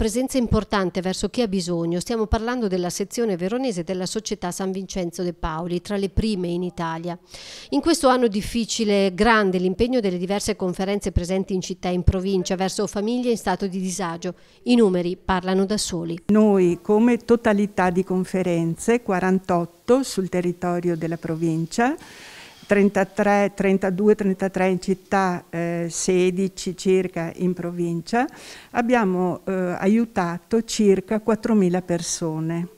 presenza importante verso chi ha bisogno. Stiamo parlando della sezione veronese della società San Vincenzo De Paoli, tra le prime in Italia. In questo anno difficile, grande l'impegno delle diverse conferenze presenti in città e in provincia verso famiglie in stato di disagio. I numeri parlano da soli. Noi come totalità di conferenze, 48 sul territorio della provincia, 33, 32, 33 in città, eh, 16 circa in provincia, abbiamo eh, aiutato circa 4.000 persone.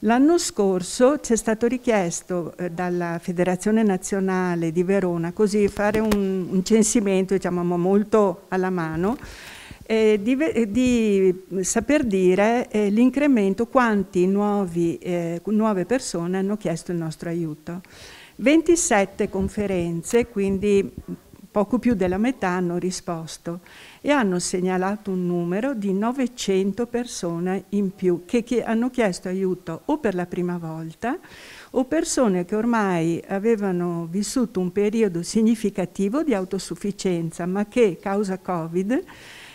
L'anno scorso ci è stato richiesto eh, dalla Federazione Nazionale di Verona, così fare un, un censimento diciamo, molto alla mano, eh, di, eh, di, saper dire eh, l'incremento, quanti nuovi, eh, nuove persone hanno chiesto il nostro aiuto. 27 conferenze, quindi poco più della metà hanno risposto e hanno segnalato un numero di 900 persone in più che hanno chiesto aiuto o per la prima volta o persone che ormai avevano vissuto un periodo significativo di autosufficienza ma che causa Covid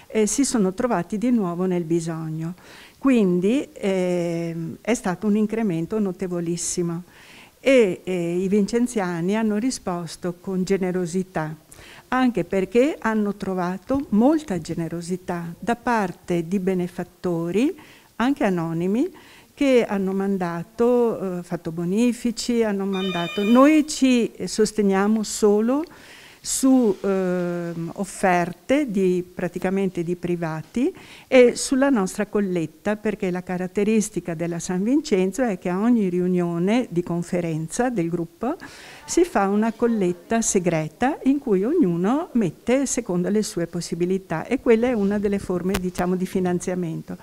eh, si sono trovati di nuovo nel bisogno. Quindi eh, è stato un incremento notevolissimo e eh, i vincenziani hanno risposto con generosità, anche perché hanno trovato molta generosità da parte di benefattori, anche anonimi, che hanno mandato, eh, fatto bonifici, hanno mandato. Noi ci sosteniamo solo su eh, offerte di, praticamente di privati e sulla nostra colletta perché la caratteristica della San Vincenzo è che a ogni riunione di conferenza del gruppo si fa una colletta segreta in cui ognuno mette secondo le sue possibilità e quella è una delle forme diciamo, di finanziamento.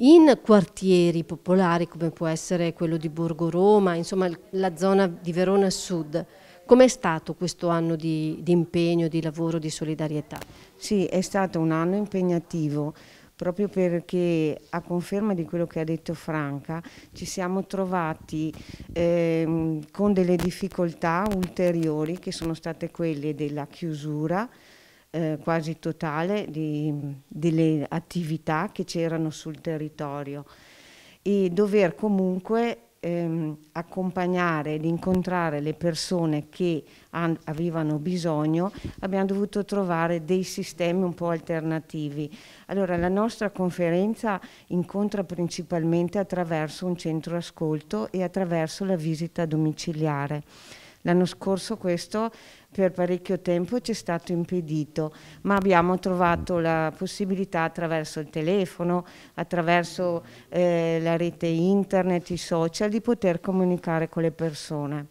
In quartieri popolari come può essere quello di Borgo Roma, insomma la zona di Verona Sud, Com'è stato questo anno di, di impegno, di lavoro, di solidarietà? Sì, è stato un anno impegnativo proprio perché a conferma di quello che ha detto Franca ci siamo trovati eh, con delle difficoltà ulteriori che sono state quelle della chiusura eh, quasi totale di, delle attività che c'erano sul territorio e dover comunque ehm, accompagnare ed incontrare le persone che avevano bisogno, abbiamo dovuto trovare dei sistemi un po' alternativi. Allora la nostra conferenza incontra principalmente attraverso un centro ascolto e attraverso la visita domiciliare. L'anno scorso questo per parecchio tempo ci è stato impedito, ma abbiamo trovato la possibilità attraverso il telefono, attraverso eh, la rete internet, i social, di poter comunicare con le persone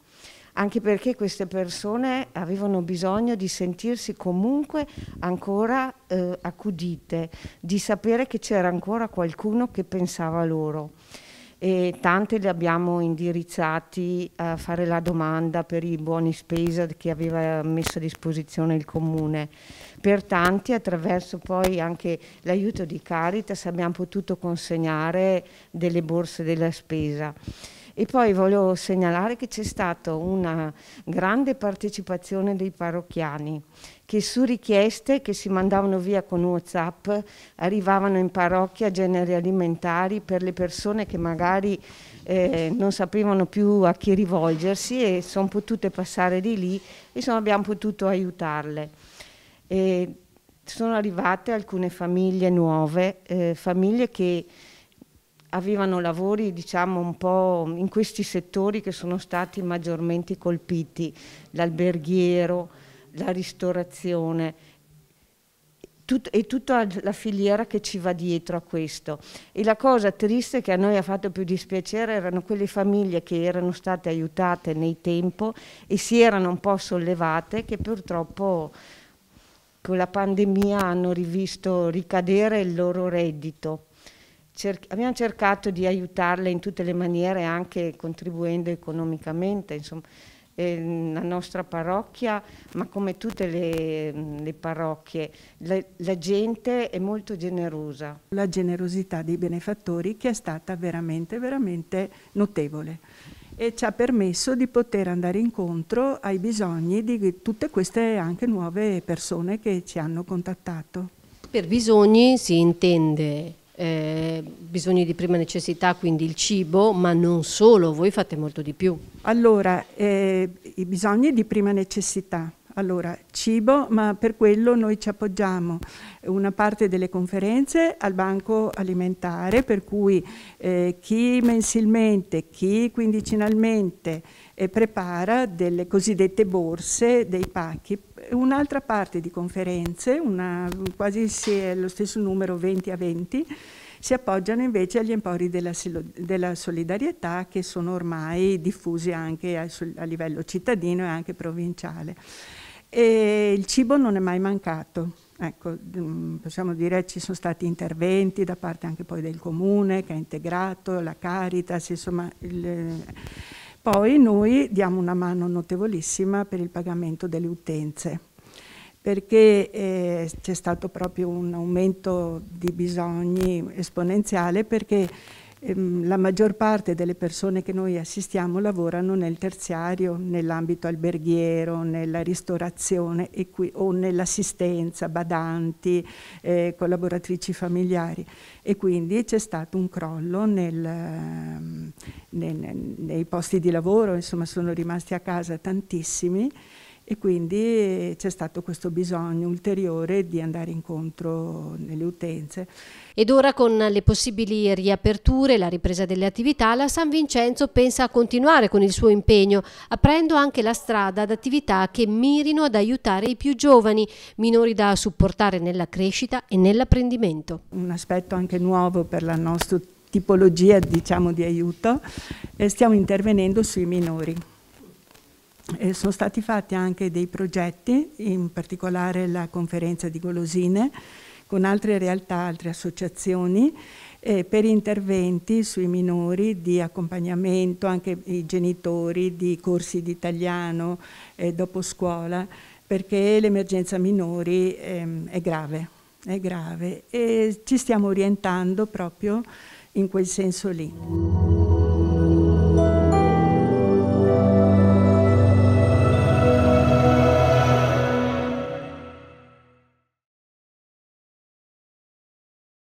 anche perché queste persone avevano bisogno di sentirsi comunque ancora eh, accudite, di sapere che c'era ancora qualcuno che pensava a loro e tante le abbiamo indirizzati a fare la domanda per i buoni spesa che aveva messo a disposizione il comune. Per tanti attraverso poi anche l'aiuto di Caritas abbiamo potuto consegnare delle borse della spesa. E poi voglio segnalare che c'è stata una grande partecipazione dei parrocchiani che su richieste che si mandavano via con Whatsapp arrivavano in parrocchia generi alimentari per le persone che magari eh, non sapevano più a chi rivolgersi e sono potute passare di lì e sono, abbiamo potuto aiutarle. E sono arrivate alcune famiglie nuove, eh, famiglie che avevano lavori diciamo un po' in questi settori che sono stati maggiormente colpiti, l'alberghiero, la ristorazione tut- e tutta la filiera che ci va dietro a questo. E la cosa triste che a noi ha fatto più dispiacere erano quelle famiglie che erano state aiutate nei tempo e si erano un po' sollevate che purtroppo con la pandemia hanno rivisto ricadere il loro reddito cer abbiamo cercato di aiutarle in tutte le maniere, anche contribuendo economicamente. Insomma. Eh, la nostra parrocchia, ma come tutte le, le parrocchie, la, la gente è molto generosa. La generosità dei benefattori che è stata veramente, veramente notevole e ci ha permesso di poter andare incontro ai bisogni di tutte queste anche nuove persone che ci hanno contattato. Per bisogni si intende eh, bisogni di prima necessità, quindi il cibo, ma non solo, voi fate molto di più. Allora, eh, i bisogni di prima necessità. Allora, cibo, ma per quello noi ci appoggiamo una parte delle conferenze al banco alimentare, per cui eh, chi mensilmente, chi quindicinalmente eh, prepara delle cosiddette borse, dei pacchi. Un'altra parte di conferenze, una, quasi lo stesso numero 20 a 20, si appoggiano invece agli empori della, della, solidarietà che sono ormai diffusi anche a, a livello cittadino e anche provinciale. E il cibo non è mai mancato. Ecco, mm, possiamo dire ci sono stati interventi da parte anche poi del comune che ha integrato, la Caritas, insomma... Il, eh, poi noi diamo una mano notevolissima per il pagamento delle utenze perché eh, c'è stato proprio un aumento di bisogni esponenziale perché Ehm, la maggior parte delle persone che noi assistiamo lavorano nel terziario, nell'ambito alberghiero, nella ristorazione qui, o nell'assistenza, badanti, eh, collaboratrici familiari e quindi c'è stato un crollo nel, ehm, nel, nei posti di lavoro, insomma sono rimasti a casa tantissimi e quindi c'è stato questo bisogno ulteriore di andare incontro nelle utenze. Ed ora con le possibili riaperture e la ripresa delle attività, la San Vincenzo pensa a continuare con il suo impegno, aprendo anche la strada ad attività che mirino ad aiutare i più giovani, minori da supportare nella crescita e nell'apprendimento. Un aspetto anche nuovo per la nostra tipologia diciamo, di aiuto, stiamo intervenendo sui minori eh, sono stati fatti anche dei progetti, in particolare la conferenza di golosine, con altre realtà, altre associazioni, eh, per interventi sui minori di accompagnamento, anche i genitori, di corsi di italiano eh, dopo scuola, perché l'emergenza minori ehm, è grave, è grave e ci stiamo orientando proprio in quel senso lì.